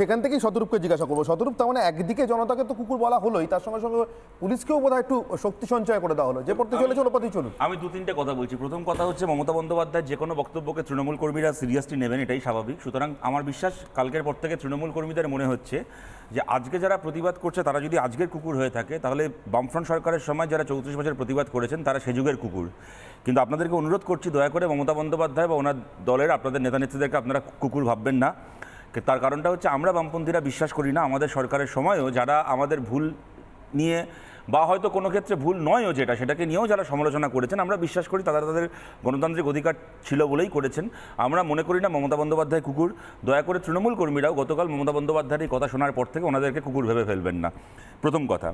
সেখান থেকেই শতরূপকে জিজ্ঞাসা করবো শতরূপ তার মানে একদিকে জনতাকে তো কুকুর বলা হলোই তার সঙ্গে সঙ্গে পুলিশকেও বোধহয় একটু শক্তি সঞ্চয় করে দেওয়া হলো যে পড়তে চলো পথে চলুন আমি দু তিনটে কথা বলছি প্রথম কথা হচ্ছে মমতা বন্দ্যোপাধ্যায় যে কোনো বক্তব্যকে তৃণমূল কর্মীরা সিরিয়াসলি নেবেন এটাই স্বাভাবিক সুতরাং আমার বিশ্বাস কালকের পর থেকে তৃণমূল কর্মীদের মনে হচ্ছে যে আজকে যারা প্রতিবাদ করছে তারা যদি আজকের কুকুর হয়ে থাকে তাহলে বামফ্রন্ট সরকারের সময় যারা চৌত্রিশ বছর প্রতিবাদ করেছেন তারা সে যুগের কুকুর কিন্তু আপনাদেরকে অনুরোধ করছি দয়া করে মমতা বন্দ্যোপাধ্যায় বা ওনার দলের আপনাদের নেতা নেত্রীদেরকে আপনারা কুকুর ভাববেন না তার কারণটা হচ্ছে আমরা বামপন্থীরা বিশ্বাস করি না আমাদের সরকারের সময়ও যারা আমাদের ভুল নিয়ে বা হয়তো কোনো ক্ষেত্রে ভুল নয়ও যেটা সেটাকে নিয়েও যারা সমালোচনা করেছেন আমরা বিশ্বাস করি তারা তাদের গণতান্ত্রিক অধিকার ছিল বলেই করেছেন আমরা মনে করি না মমতা বন্দ্যোপাধ্যায় কুকুর দয়া করে তৃণমূল কর্মীরাও গতকাল মমতা বন্দ্যোপাধ্যায়ের কথা শোনার পর থেকে ওনাদেরকে কুকুর ভেবে ফেলবেন না প্রথম কথা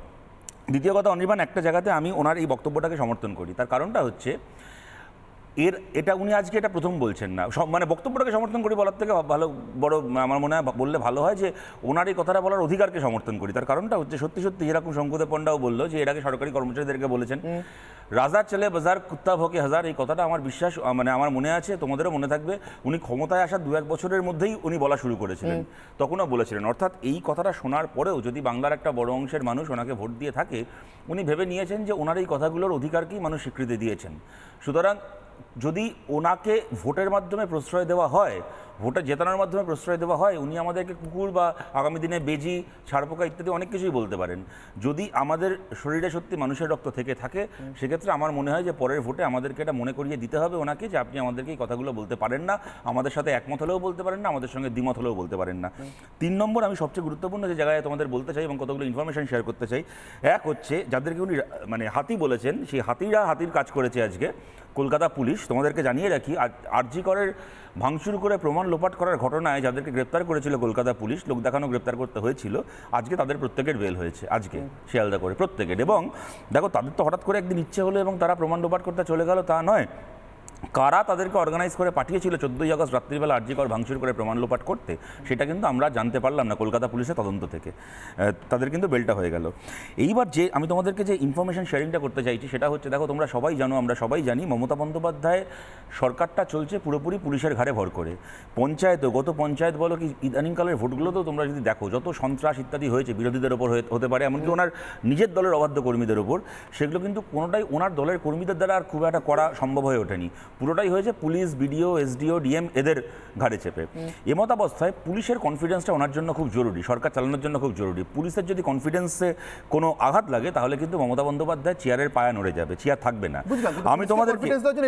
দ্বিতীয় কথা অনির্বাণ একটা জায়গাতে আমি ওনার এই বক্তব্যটাকে সমর্থন করি তার কারণটা হচ্ছে এর এটা উনি আজকে এটা প্রথম বলছেন না মানে বক্তব্যটাকে সমর্থন করি বলার থেকে ভালো বড় আমার মনে হয় বললে ভালো হয় যে ওনার এই কথাটা বলার অধিকারকে সমর্থন করি তার কারণটা হচ্ছে সত্যি সত্যি যেরকম শঙ্কুদেব পণ্ডাও বললো যে এর আগে সরকারি কর্মচারীদেরকে বলেছেন রাজা ছেলে বাজার কুত্তা ভকে হাজার এই কথাটা আমার বিশ্বাস মানে আমার মনে আছে তোমাদেরও মনে থাকবে উনি ক্ষমতায় আসার দু এক বছরের মধ্যেই উনি বলা শুরু করেছিলেন তখনও বলেছিলেন অর্থাৎ এই কথাটা শোনার পরেও যদি বাংলার একটা বড় অংশের মানুষ ওনাকে ভোট দিয়ে থাকে উনি ভেবে নিয়েছেন যে ওনার এই কথাগুলোর অধিকারকেই মানুষ স্বীকৃতি দিয়েছেন সুতরাং যদি ওনাকে ভোটের মাধ্যমে প্রশ্রয় দেওয়া হয় ভোটে জেতানোর মাধ্যমে প্রশ্রয় দেওয়া হয় উনি আমাদেরকে কুকুর বা আগামী দিনে বেজি ছাড়পোকা ইত্যাদি অনেক কিছুই বলতে পারেন যদি আমাদের শরীরে সত্যি মানুষের রক্ত থেকে থাকে সেক্ষেত্রে আমার মনে হয় যে পরের ভোটে আমাদেরকে এটা মনে করিয়ে দিতে হবে ওনাকে যে আপনি আমাদেরকে এই কথাগুলো বলতে পারেন না আমাদের সাথে একমত হলেও বলতে পারেন না আমাদের সঙ্গে দ্বিমত হলেও বলতে পারেন না তিন নম্বর আমি সবচেয়ে গুরুত্বপূর্ণ যে জায়গায় তোমাদের বলতে চাই এবং কতগুলো ইনফরমেশন শেয়ার করতে চাই এক হচ্ছে যাদেরকে উনি মানে হাতি বলেছেন সেই হাতিরা হাতির কাজ করেছে আজকে কলকাতা পুলিশ তোমাদেরকে জানিয়ে রাখি আরজি করের ভাঙচুর করে প্রমাণ লোপাট করার ঘটনায় যাদেরকে গ্রেপ্তার করেছিল কলকাতা পুলিশ লোক দেখানো গ্রেপ্তার করতে হয়েছিল আজকে তাদের প্রত্যেকের বেল হয়েছে আজকে শিয়ালদা করে প্রত্যেকের এবং দেখো তাদের তো হঠাৎ করে একদিন ইচ্ছে হলো এবং তারা প্রমাণ লোপাট করতে চলে গেল তা নয় কারা তাদেরকে অর্গানাইজ করে পাঠিয়েছিল চোদ্দোই আগস্ট রাত্রিবেলা কর ভাঙচুর করে প্রমাণ লোপাট করতে সেটা কিন্তু আমরা জানতে পারলাম না কলকাতা পুলিশের তদন্ত থেকে তাদের কিন্তু বেলটা হয়ে গেল এইবার যে আমি তোমাদেরকে যে ইনফরমেশন শেয়ারিংটা করতে চাইছি সেটা হচ্ছে দেখো তোমরা সবাই জানো আমরা সবাই জানি মমতা বন্দ্যোপাধ্যায় সরকারটা চলছে পুরোপুরি পুলিশের ঘাড়ে ভর করে পঞ্চায়েত গত পঞ্চায়েত বলো কি ইদানিংকালের তো তোমরা যদি দেখো যত সন্ত্রাস ইত্যাদি হয়েছে বিরোধীদের ওপর হতে পারে এমনকি ওনার নিজের দলের অবাধ্য কর্মীদের ওপর সেগুলো কিন্তু কোনোটাই ওনার দলের কর্মীদের দ্বারা আর খুব একটা করা সম্ভব হয়ে ওঠেনি পুরোটাই হয়েছে পুলিশ বিডিও এসডিও ডিএম এদের ঘাড়ে চেপে এমত অবস্থায় পুলিশের কনফিডেন্সটা ওনার জন্য খুব জরুরি সরকার চালানোর জন্য খুব জরুরি পুলিশের যদি কনফিডেন্সে কোনো আঘাত লাগে তাহলে কিন্তু মমতা বন্দ্যোপাধ্যায় চেয়ারের পায়া নড়ে যাবে চেয়ার থাকবে না আমি তোমাদের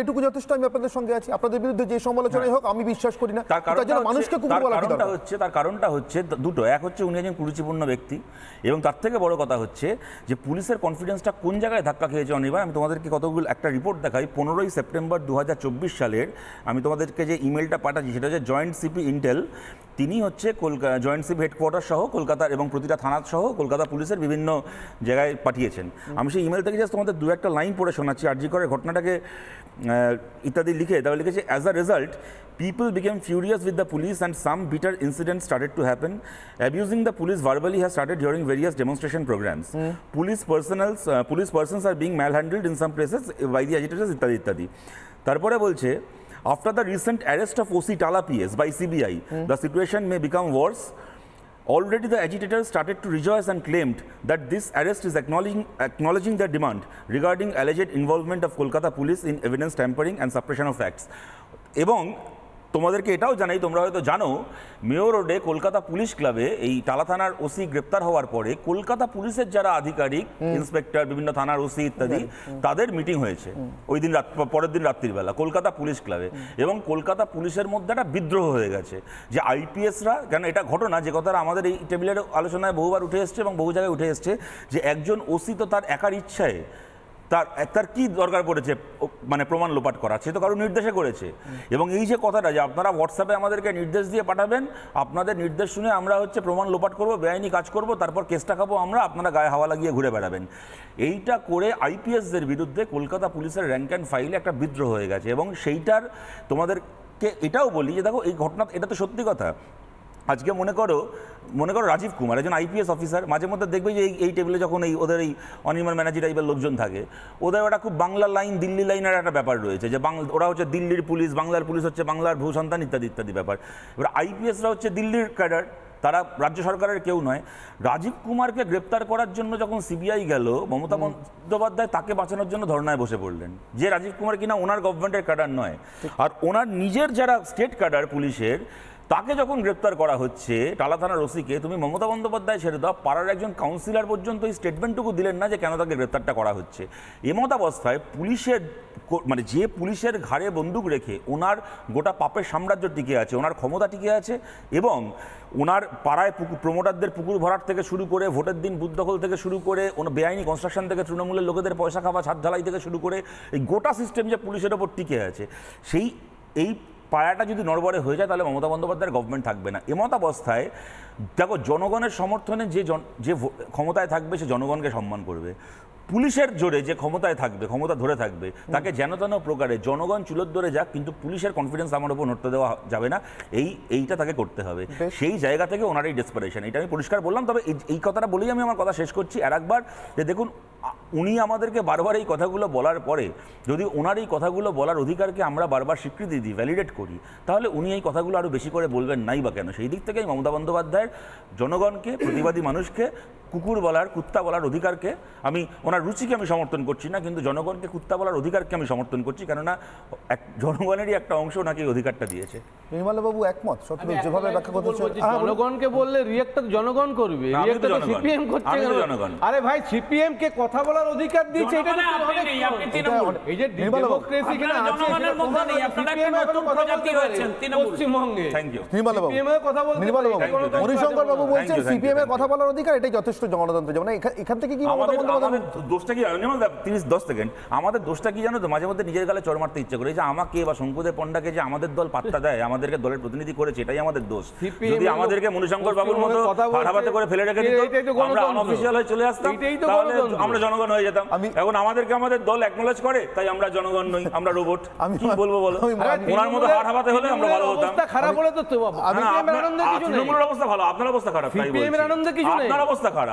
এটুকু যথেষ্ট আমি আপনাদের সঙ্গে আছি আপনাদের বিরুদ্ধে যে সমালোচনাই হ্যাঁ। হোক আমি বিশ্বাস করি না তার কারণটা মানুষকে কারণটা হচ্ছে তার কারণটা হচ্ছে দুটো এক হচ্ছে উনি একজন কুরুচিপূর্ণ ব্যক্তি এবং তার থেকে বড় কথা হচ্ছে যে পুলিশের কনফিডেন্সটা কোন জায়গায় ধাক্কা খেয়েছে অনিবার আমি তোমাদেরকে কতগুলো একটা রিপোর্ট দেখাই পনেরোই সেপ্টেম্বর দু হাজার চব্বিশ সালের আমি তোমাদেরকে যে ইমেলটা পাঠাচ্ছি সেটা হচ্ছে জয়েন্ট সিপি ইন্টেল তিনি হচ্ছে কলকা জয়েন্ট সিপ হেডকোয়ার্টার সহ কলকাতার এবং প্রতিটা থানার সহ কলকাতা পুলিশের বিভিন্ন জায়গায় পাঠিয়েছেন আমি সেই ইমেল থেকে জাস্ট তোমাদের দু একটা লাইন পড়ে শোনাচ্ছি আর জি করে ঘটনাটাকে ইত্যাদি লিখে তাহলে লিখেছে as a result people became furious with the police and some bitter incident started to happen abusing the police verbally has started during various demonstration programs police personnels police persons are being manhandled in some places by the ইত্যাদি ইত্যাদি তারপরে বলছে after the recent arrest of OC Tala PS by CBI the situation may become worse already the agitator started to rejoice and claimed that this arrest is acknowledging acknowledging the demand regarding alleged involvement of Kolkata police in evidence tampering and suppression of facts এবং তোমাদেরকে এটাও জানাই তোমরা হয়তো জানো mayor রোডে Kolkata police ক্লাবে এই টালা থানার ওসি গ্রেপ্তার হওয়ার পরে কলকাতা পুলিশের যারা আধিকারিক ইন্সপেক্টর বিভিন্ন থানার ওসি ইত্যাদি তাদের মিটিং হয়েছে ওই দিন রাত পরের দিন রাত্রিবেলা কলকাতা পুলিশ ক্লাবে এবং কলকাতা পুলিশের মধ্যে একটা বিদ্রোহ হয়ে গেছে যে আইপিএসরা কেন এটা ঘটনা যে কথাটা আমাদের এই টেবিলের আলোচনায় বহুবার উঠে এসছে এবং বহু জায়গায় উঠে এসছে যে একজন ওসি তো তার একার ইচ্ছায় তার তার কি দরকার পড়েছে মানে প্রমাণ লোপাট করা সে তো কারো নির্দেশে করেছে এবং এই যে কথাটা যে আপনারা হোয়াটসঅ্যাপে আমাদেরকে নির্দেশ দিয়ে পাঠাবেন আপনাদের নির্দেশ শুনে আমরা হচ্ছে প্রমাণ লোপাট করবো বেআইনি কাজ করব তারপর কেসটা খাবো আমরা আপনারা গায়ে হাওয়া লাগিয়ে ঘুরে বেড়াবেন এইটা করে আইপিএসদের বিরুদ্ধে কলকাতা পুলিশের র্যাঙ্ক অ্যান্ড ফাইলে একটা বিদ্রোহ হয়ে গেছে এবং সেইটার তোমাদেরকে এটাও বলি যে দেখো এই ঘটনা এটা তো সত্যি কথা আজকে মনে করো মনে করো রাজীব কুমার একজন আইপিএস অফিসার মাঝে মধ্যে দেখবে যে এই টেবিলে যখন এই ওদের এই অনির্মাণ ম্যানেজি টাইপের লোকজন থাকে ওদের ওটা খুব বাংলা লাইন দিল্লি লাইনের একটা ব্যাপার রয়েছে যে বাংলা ওরা হচ্ছে দিল্লির পুলিশ বাংলার পুলিশ হচ্ছে বাংলার ভূসন্তান ইত্যাদি ইত্যাদি ব্যাপার এবার আইপিএসরা হচ্ছে দিল্লির ক্যাডার তারা রাজ্য সরকারের কেউ নয় রাজীব কুমারকে গ্রেপ্তার করার জন্য যখন সিবিআই গেল মমতা বন্দ্যোপাধ্যায় তাকে বাঁচানোর জন্য ধর্নায় বসে পড়লেন যে রাজীব কুমার কিনা ওনার গভর্নমেন্টের ক্যাডার নয় আর ওনার নিজের যারা স্টেট ক্যাডার পুলিশের তাকে যখন গ্রেপ্তার করা হচ্ছে টালা থানার ওসিকে তুমি মমতা বন্দ্যোপাধ্যায় ছেড়ে দাও পাড়ার একজন কাউন্সিলর পর্যন্ত এই স্টেটমেন্টটুকু দিলেন না যে কেন তাকে গ্রেপ্তারটা করা হচ্ছে এমতাবস্থায় পুলিশের মানে যে পুলিশের ঘাড়ে বন্দুক রেখে ওনার গোটা পাপের সাম্রাজ্য টিকে আছে ওনার ক্ষমতা টিকে আছে এবং ওনার পাড়ায় পুকুর প্রমোটারদের পুকুর ভরাট থেকে শুরু করে ভোটের দিন বুদ্ধখল দখল থেকে শুরু করে ওনার বেআইনি কনস্ট্রাকশন থেকে তৃণমূলের লোকেদের পয়সা খাওয়া ছাদ ঢালাই থেকে শুরু করে এই গোটা সিস্টেম যে পুলিশের ওপর টিকে আছে সেই এই পায়াটা যদি নড়বড়ে হয়ে যায় তাহলে মমতা বন্দ্যোপাধ্যায়ের গভর্নমেন্ট থাকবে না এমত অবস্থায় দেখো জনগণের সমর্থনে যে যে ক্ষমতায় থাকবে সে জনগণকে সম্মান করবে পুলিশের জোরে যে ক্ষমতায় থাকবে ক্ষমতা ধরে থাকবে তাকে যেন তেন প্রকারে জনগণ চুলোর ধরে যাক কিন্তু পুলিশের কনফিডেন্স আমার ওপর নড়তে দেওয়া যাবে না এই এইটা তাকে করতে হবে সেই জায়গা থেকে ওনার এই ডেসপারেশন এটা আমি পরিষ্কার বললাম তবে এই কথাটা বলেই আমি আমার কথা শেষ করছি আর একবার যে দেখুন উনি আমাদেরকে বারবার এই কথাগুলো বলার পরে যদি ওনার এই কথাগুলো বলার অধিকারকে আমরা বারবার স্বীকৃতি দিই ভ্যালিডেট করি তাহলে উনি এই কথাগুলো আরও বেশি করে বলবেন নাই বা কেন সেই দিক থেকে মমতা বন্দ্যোপাধ্যায়ের জনগণকে প্রতিবাদী মানুষকে কুকুর বলার কুত্তা বলার অধিকারকে আমি ওনার রুচিকে আমি সমর্থন করছি না কিন্তু জনগণকে কুত্তা বলার অধিকারকে আমি সমর্থন করছি কেননা এক জনগণেরই একটা অংশ ওনাকে এই অধিকারটা দিয়েছে নির্মলাবাবু একমত সত্য যেভাবে ব্যাখ্যা করতে জনগণকে বললে রিয়েক্ট জনগণ করবে রিয়েক্ট সিপিএম করছে জনগণ আরে ভাই সিপিএম কে কথা বলার অধিকার দিয়েছে এটা কি হবে এই যে ডেমোক্রেসি কেন আছে জনগণের মধ্যে নেই আপনারা একটা নতুন প্রজাতি হয়েছে তৃণমূল পশ্চিমবঙ্গে থ্যাংক ইউ সিপিএম এর কথা বলতে নির্মলাবাবু হরিশঙ্কর বাবু বলছেন সিপিএম এর কথা বলার অধিকার এটাই যথেষ্ট তো গণতন্ত্র যেমন এখান থেকে কি দোষটা কি তিরিশ দশ সেকেন্ড আমাদের দোষটা কি জানো তো মাঝে মধ্যে নিজের গালে চড় মারতে ইচ্ছে করে যে আমাকে বা শঙ্কুদেব পণ্ডাকে যে আমাদের দল পাত্তা দেয় আমাদেরকে দলের প্রতিনিধি করেছে এটাই আমাদের দোষ যদি আমাদেরকে মনুশঙ্কর বাবুর মতো হারাবাতে করে ফেলে রেখে দিত আমরা অনঅফিসিয়াল হয়ে চলে আসতাম তাহলে আমরা জনগণ হয়ে যেতাম এখন আমাদেরকে আমাদের দল অ্যাকনোলেজ করে তাই আমরা জনগণ নই আমরা রোবট আমি কি বলবো বলো ওনার মতো হার হারাতে হলে আমরা ভালো হতাম খারাপ হলে তো তৃণমূলের অবস্থা ভালো আপনার অবস্থা খারাপ আপনার অবস্থা খারাপ